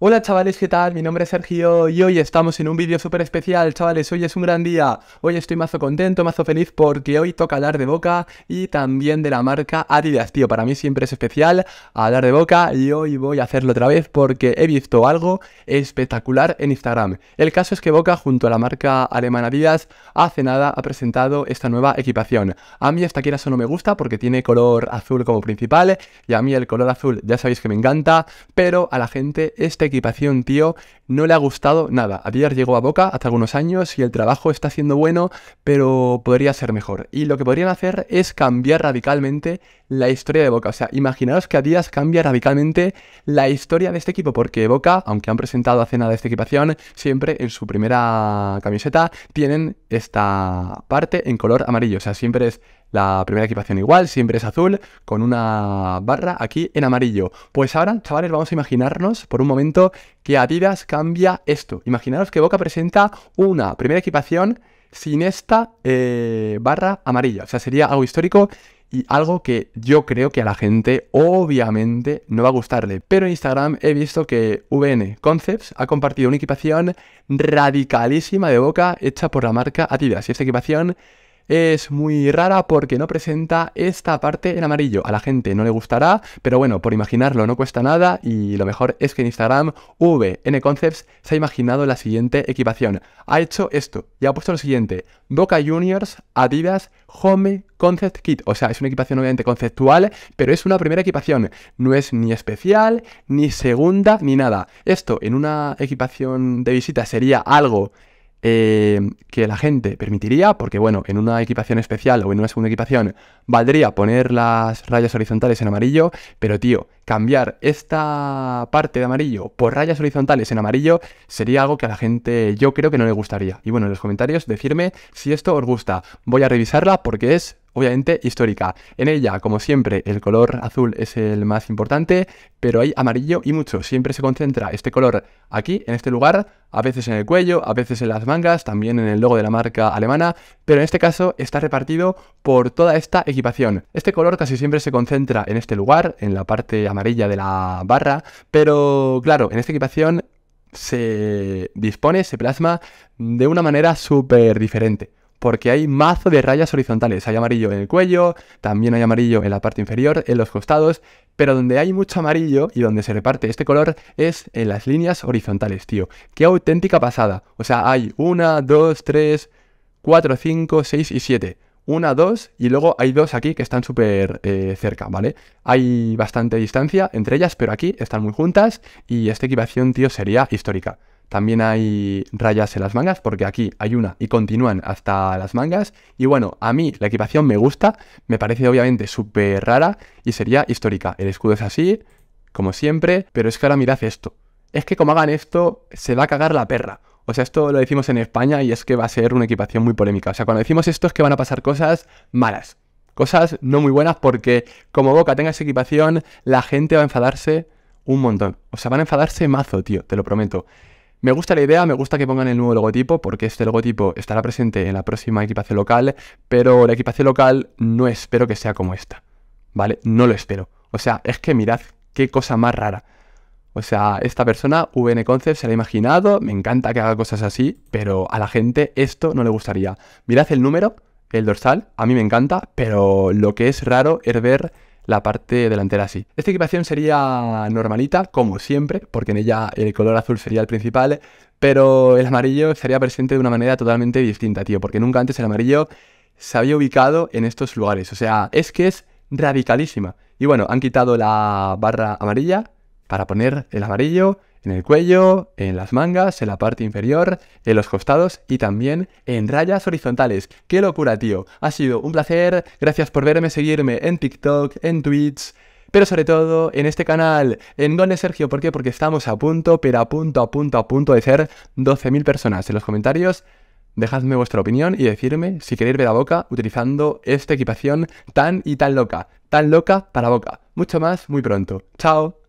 Hola chavales, ¿qué tal? Mi nombre es Sergio y hoy estamos en un vídeo súper especial, chavales, hoy es un gran día, hoy estoy mazo contento, mazo feliz porque hoy toca hablar de Boca y también de la marca Adidas, tío, para mí siempre es especial hablar de Boca y hoy voy a hacerlo otra vez porque he visto algo espectacular en Instagram. El caso es que Boca junto a la marca alemana Adidas hace nada ha presentado esta nueva equipación. A mí esta quiera solo me gusta porque tiene color azul como principal y a mí el color azul ya sabéis que me encanta, pero a la gente este equipación, tío, no le ha gustado nada. Díaz llegó a Boca hace algunos años y el trabajo está siendo bueno, pero podría ser mejor. Y lo que podrían hacer es cambiar radicalmente la historia de Boca. O sea, imaginaos que a Díaz cambia radicalmente la historia de este equipo, porque Boca, aunque han presentado hace nada esta equipación, siempre en su primera camiseta tienen esta parte en color amarillo. O sea, siempre es la primera equipación igual, siempre es azul, con una barra aquí en amarillo. Pues ahora, chavales, vamos a imaginarnos por un momento que Adidas cambia esto. Imaginaros que Boca presenta una primera equipación sin esta eh, barra amarilla. O sea, sería algo histórico y algo que yo creo que a la gente obviamente no va a gustarle. Pero en Instagram he visto que VN Concepts ha compartido una equipación radicalísima de boca hecha por la marca Adidas. Y esta equipación es muy rara porque no presenta esta parte en amarillo. A la gente no le gustará, pero bueno, por imaginarlo no cuesta nada y lo mejor es que en Instagram Concepts se ha imaginado la siguiente equipación. Ha hecho esto y ha puesto lo siguiente. Boca Juniors, Adidas, Home Concept Kit. O sea, es una equipación obviamente conceptual, pero es una primera equipación. No es ni especial, ni segunda, ni nada. Esto en una equipación de visita sería algo eh, que la gente permitiría, porque bueno, en una equipación especial o en una segunda equipación valdría poner las rayas horizontales en amarillo, pero tío, cambiar esta parte de amarillo por rayas horizontales en amarillo sería algo que a la gente yo creo que no le gustaría. Y bueno, en los comentarios decirme si esto os gusta. Voy a revisarla porque es obviamente histórica. En ella, como siempre, el color azul es el más importante, pero hay amarillo y mucho. Siempre se concentra este color aquí, en este lugar, a veces en el cuello, a veces en las mangas, también en el logo de la marca alemana, pero en este caso está repartido por toda esta equipación. Este color casi siempre se concentra en este lugar, en la parte amarilla de la barra, pero claro, en esta equipación se dispone, se plasma de una manera súper diferente porque hay mazo de rayas horizontales. Hay amarillo en el cuello, también hay amarillo en la parte inferior, en los costados, pero donde hay mucho amarillo y donde se reparte este color es en las líneas horizontales, tío. Qué auténtica pasada. O sea, hay una, dos, tres, cuatro, cinco, seis y siete. una, dos, y luego hay dos aquí que están súper eh, cerca, ¿vale? Hay bastante distancia entre ellas, pero aquí están muy juntas y esta equipación, tío, sería histórica. También hay rayas en las mangas, porque aquí hay una y continúan hasta las mangas. Y bueno, a mí la equipación me gusta, me parece obviamente súper rara y sería histórica. El escudo es así, como siempre, pero es que ahora mirad esto. Es que como hagan esto, se va a cagar la perra. O sea, esto lo decimos en España y es que va a ser una equipación muy polémica. O sea, cuando decimos esto es que van a pasar cosas malas. Cosas no muy buenas porque como Boca tenga esa equipación, la gente va a enfadarse un montón. O sea, van a enfadarse mazo, tío, te lo prometo. Me gusta la idea, me gusta que pongan el nuevo logotipo, porque este logotipo estará presente en la próxima equipación local, pero la equipación local no espero que sea como esta, ¿vale? No lo espero. O sea, es que mirad qué cosa más rara. O sea, esta persona, VN Concept, se la ha imaginado, me encanta que haga cosas así, pero a la gente esto no le gustaría. Mirad el número, el dorsal, a mí me encanta, pero lo que es raro es ver la parte delantera así. Esta equipación sería normalita, como siempre, porque en ella el color azul sería el principal, pero el amarillo estaría presente de una manera totalmente distinta, tío, porque nunca antes el amarillo se había ubicado en estos lugares. O sea, es que es radicalísima. Y bueno, han quitado la barra amarilla, para poner el amarillo en el cuello, en las mangas, en la parte inferior, en los costados y también en rayas horizontales. ¡Qué locura, tío! Ha sido un placer, gracias por verme, seguirme en TikTok, en Twitch, pero sobre todo en este canal, en Gone Sergio, ¿por qué? Porque estamos a punto, pero a punto, a punto, a punto de ser 12.000 personas. En los comentarios dejadme vuestra opinión y decirme si queréis ver a Boca utilizando esta equipación tan y tan loca, tan loca para Boca. Mucho más muy pronto. ¡Chao!